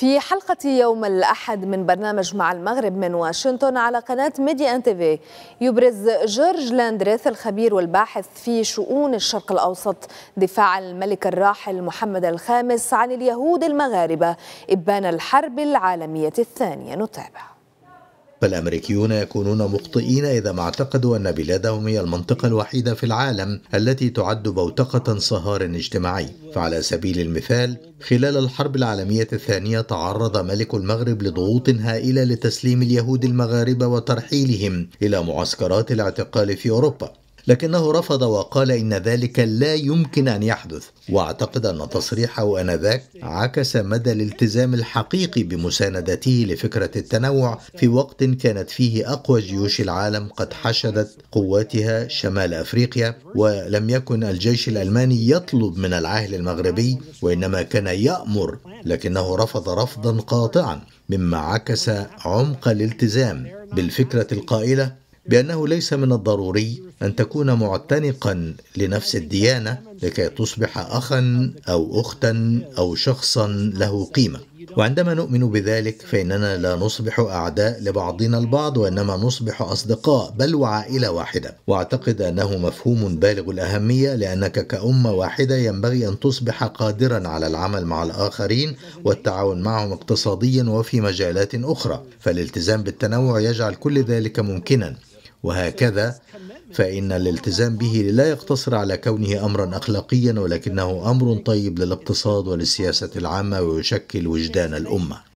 في حلقة يوم الأحد من برنامج مع المغرب من واشنطن على قناة ميديا ان تيفي يبرز جورج لاندريث الخبير والباحث في شؤون الشرق الأوسط دفاع الملك الراحل محمد الخامس عن اليهود المغاربة إبان الحرب العالمية الثانية نتابع فالامريكيون يكونون مخطئين اذا ما اعتقدوا ان بلادهم هي المنطقه الوحيده في العالم التي تعد بوتقه صهار اجتماعي فعلى سبيل المثال خلال الحرب العالميه الثانيه تعرض ملك المغرب لضغوط هائله لتسليم اليهود المغاربه وترحيلهم الى معسكرات الاعتقال في اوروبا لكنه رفض وقال إن ذلك لا يمكن أن يحدث وأعتقد أن تصريحه آنذاك عكس مدى الالتزام الحقيقي بمساندته لفكرة التنوع في وقت كانت فيه أقوى جيوش العالم قد حشدت قواتها شمال أفريقيا ولم يكن الجيش الألماني يطلب من العاهل المغربي وإنما كان يأمر لكنه رفض رفضا قاطعا مما عكس عمق الالتزام بالفكرة القائلة بأنه ليس من الضروري أن تكون معتنقا لنفس الديانة لكي تصبح أخا أو أختا أو شخصا له قيمة وعندما نؤمن بذلك فإننا لا نصبح أعداء لبعضنا البعض وإنما نصبح أصدقاء بل وعائلة واحدة وأعتقد أنه مفهوم بالغ الأهمية لأنك كأمة واحدة ينبغي أن تصبح قادرا على العمل مع الآخرين والتعاون معهم اقتصاديا وفي مجالات أخرى فالالتزام بالتنوع يجعل كل ذلك ممكنا وهكذا فإن الالتزام به لا يقتصر على كونه أمرا أخلاقيا ولكنه أمر طيب للاقتصاد وللسياسة العامة ويشكل وجدان الأمة